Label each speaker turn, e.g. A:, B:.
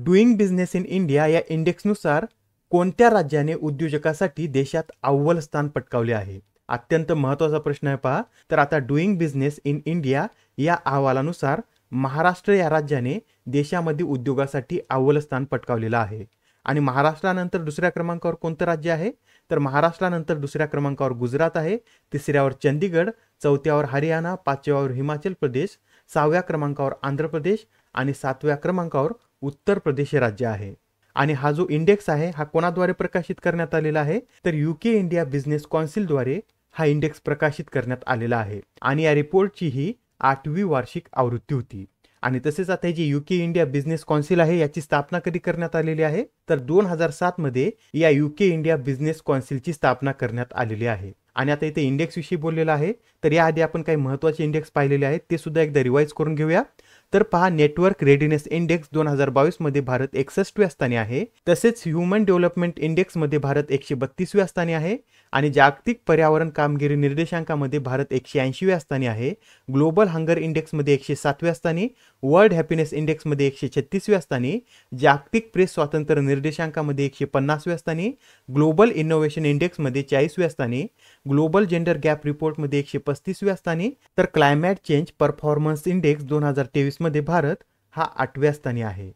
A: doing business in India या इंडेक्सनुसार कोणत्या राज्याने उद्योजकासाठी देशात अव्वल स्थान पटकावले आहे अत्यंत महत्त्वाचा प्रश्न आहे पहा तर आता डुईंग बिझनेस इन इंडिया या अहवालानुसार महाराष्ट्र या राज्याने देशामध्ये उद्योगासाठी अव्वल स्थान पटकावलेलं आहे आणि महाराष्ट्रानंतर दुसऱ्या क्रमांकावर कोणतं राज्य आहे तर महाराष्ट्रानंतर दुसऱ्या क्रमांकावर गुजरात आहे तिसऱ्यावर चंदीगड चौथ्यावर हरियाणा पाचव्यावर हिमाचल प्रदेश सहाव्या क्रमांकावर आंध्र प्रदेश आणि सातव्या क्रमांकावर उत्तर प्रदेश राज्य आहे आणि हा जो इंडेक्स आहे हा कोणाद्वारे प्रकाशित करण्यात आलेला आहे तर युके इंडिया बिझनेस कौन्सिलद्वारे हा इंडेक्स प्रकाशित करण्यात आलेला आहे आणि या रिपोर्टची ही आठवी वार्षिक आवृत्ती होती आणि तसेच आता जी युके इंडिया बिझनेस कौन्सिल आहे याची स्थापना कधी करण्यात आलेली आहे तर दोन हजार सात मध्ये या युके इंडिया बिझनेस कौन्सिलची स्थापना करण्यात आलेली आहे आणि आता इथे इंडेक्स विषयी बोललेला आहे तर याआधी आपण काही महत्वाचे इंडेक्स पाहिलेले आहेत ते सुद्धा एकदा रिवाईज करून घेऊया तर पहा नेटवर्क रेडिनेस इंडेक्स दोन हजार बावीसमध्ये भारत एकसष्टव्या स्थानी आहे तसेच ह्युमन डेव्हलपमेंट इंडेक्समध्ये भारत एकशे बत्तीसव्या स्थानी आहे आणि जागतिक पर्यावरण कामगिरी निर्देशांकामध्ये भारत एकशे ऐंशीव्या स्थानी आहे ग्लोबल हंगर इंडेक्समध्ये एकशे सातव्या स्थानी वर्ल्ड हॅपीनेस इंडेक्समध्ये एकशे छत्तीसव्या स्थानी जागतिक प्रेस स्वातंत्र्य निर्देशांकामध्ये एकशे पन्नासव्या स्थानी ग्लोबल इनोव्हेशन इंडेक्समध्ये चाळीसव्या स्थानी ग्लोबल जेंडर गॅप रिपोर्टमध्ये एकशे पस्तीसव्या स्थानी तर क्लायमॅट चेंज परफॉर्मन्स इंडेक्स दोन हजार तेवीस मध्ये भारत हा आठव्या स्थानी आहे